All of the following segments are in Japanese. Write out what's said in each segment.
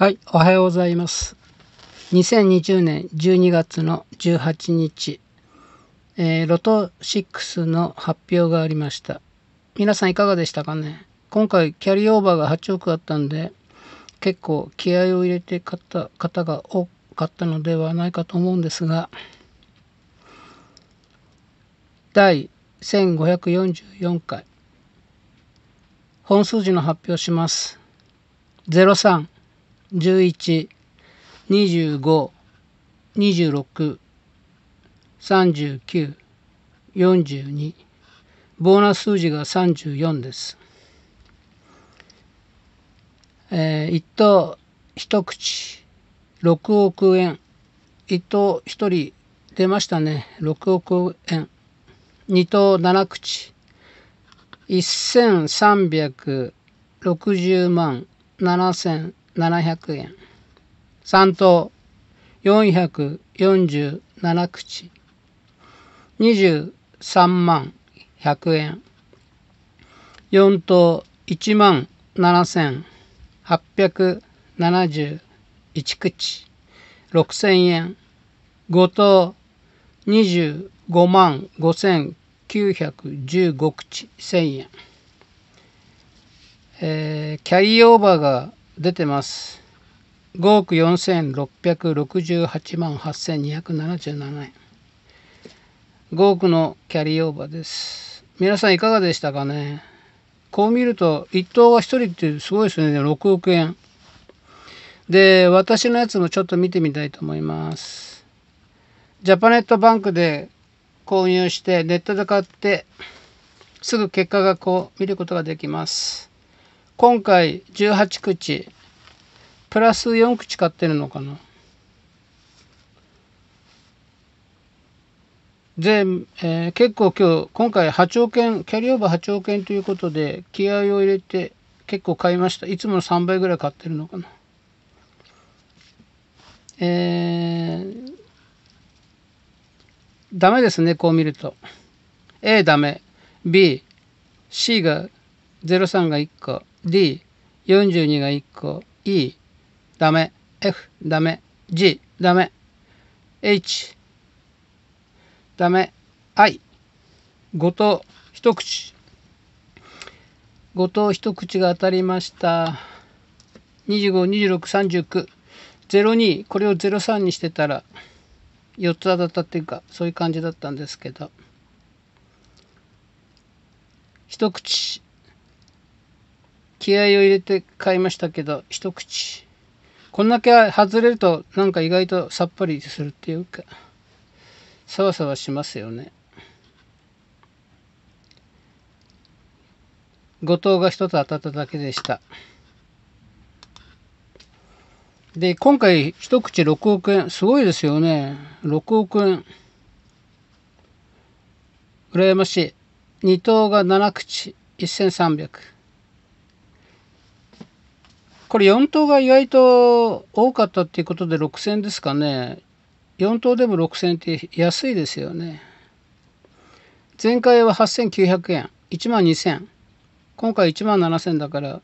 はい、おはようございます。2020年12月の18日、えー、ロト6の発表がありました。皆さんいかがでしたかね今回キャリーオーバーが8億あったんで、結構気合を入れて買った方が多かったのではないかと思うんですが、第1544回、本数字の発表します。03 11、25、26、39、42ボーナス数字が34です。えー、1等1口6億円1等1人出ましたね6億円2等7口1360万7300 700円3等447口23万100円4等1万7871口6000円5等25万5915口1000円、えー、キャリーオーバーが出てます。5億4668万8277円。5億のキャリーオーバーです。皆さんいかがでしたかねこう見ると、1等は1人ってすごいですね。6億円。で、私のやつもちょっと見てみたいと思います。ジャパネットバンクで購入して、ネットで買って、すぐ結果がこう見ることができます。今回18口プラス4口買ってるのかなで、えー、結構今日今回8億円キャリーオーバー8億円ということで気合を入れて結構買いましたいつもの3倍ぐらい買ってるのかなえー、ダメですねこう見ると A ダメ BC が03が1個 D、42が1個、E、ダメ、F、ダメ、G、ダメ、H、ダメ、I、5と一口。5と一口が当たりました。25、26、39。02これを03にしてたら4つ当たったっていうかそういう感じだったんですけど一口気合を入れて買いましたけど、一口。こんだけ外れると、なんか意外とさっぱりするっていうか、さわさわしますよね。後藤が一つ当たっただけでした。で、今回一口6億円。すごいですよね。6億円。羨ましい。2等が7口1300。これ4等が意外と多かったっていうことで6000ですかね。4等でも6000って安いですよね。前回は8900円、1万2000。今回1万7000だから、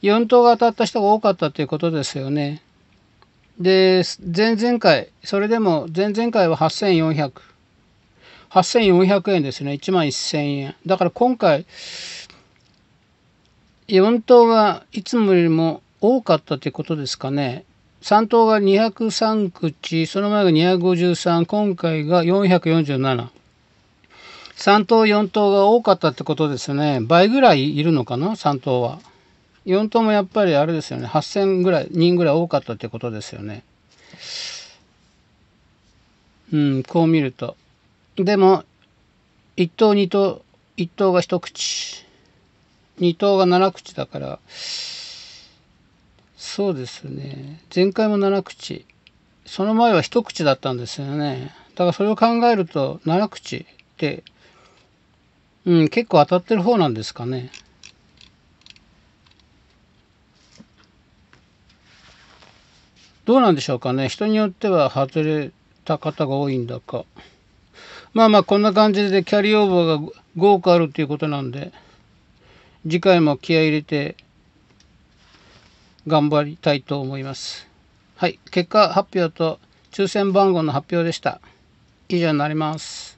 4等が当たった人が多かったということですよね。で、前々回、それでも前々回は8400。8400円ですね。1万1000円。だから今回、4等がいつもよりも多かったということですかね。3等が203口、その前が253、今回が447。3等、4等が多かったってことですね。倍ぐらいいるのかな、3頭は。4頭もやっぱりあれですよね、8000ぐらい、人ぐらい多かったってことですよね。うん、こう見ると。でも、1等、2頭、1頭が1口、2頭が7口だから、そうですね前回も7口その前は1口だったんですよねだからそれを考えると7口ってうん結構当たってる方なんですかねどうなんでしょうかね人によっては外れた方が多いんだかまあまあこんな感じでキャリーオーバーが5億あるっていうことなんで次回も気合入れて頑張りたいと思います。はい、結果発表と抽選番号の発表でした。以上になります。